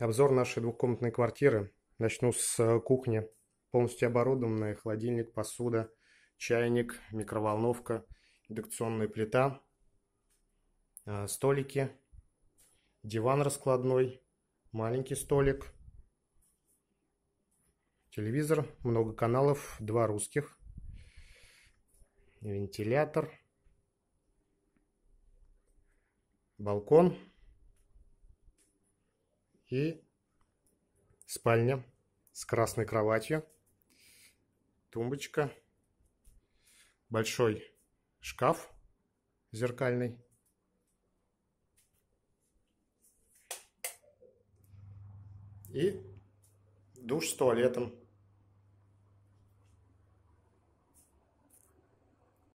Обзор нашей двухкомнатной квартиры. Начну с э, кухни. Полностью оборудованная, холодильник, посуда, чайник, микроволновка, индукционная плита, э, столики, диван раскладной, маленький столик, телевизор, много каналов, два русских, вентилятор, балкон – и спальня с красной кроватью, тумбочка, большой шкаф зеркальный. И душ с туалетом.